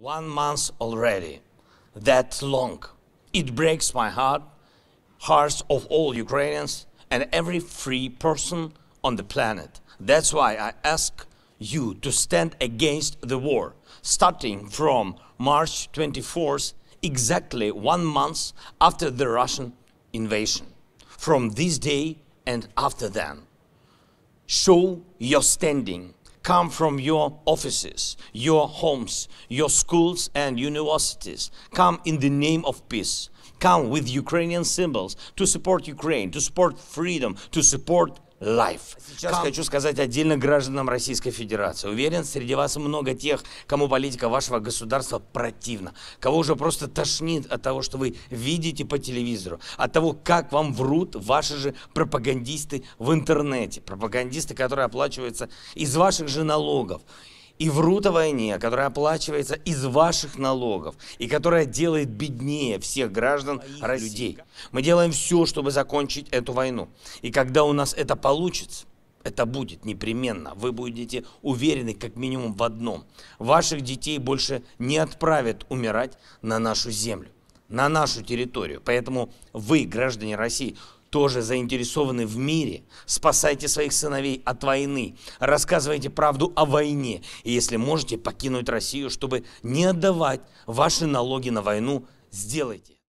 One month already. That long. It breaks my heart, hearts of all Ukrainians and every free person on the planet. That's why I ask you to stand against the war, starting from March 24th, exactly one month after the Russian invasion. From this day and after then, show your standing come from your offices, your homes, your schools and universities. Come in the name of peace. Come with Ukrainian symbols to support Ukraine, to support freedom, to support Life. А сейчас Кам... хочу сказать отдельно гражданам Российской Федерации. Уверен, среди вас много тех, кому политика вашего государства противна, кого уже просто тошнит от того, что вы видите по телевизору, от того, как вам врут ваши же пропагандисты в интернете, пропагандисты, которые оплачиваются из ваших же налогов и врут о войне, которая оплачивается из ваших налогов и которая делает беднее всех граждан России. Мы делаем все, чтобы закончить эту войну. И когда у нас это получится, это будет непременно. Вы будете уверены как минимум в одном. Ваших детей больше не отправят умирать на нашу землю, на нашу территорию. Поэтому вы, граждане России, тоже заинтересованы в мире. Спасайте своих сыновей от войны. Рассказывайте правду о войне. И если можете, покинуть Россию, чтобы не отдавать ваши налоги на войну, сделайте.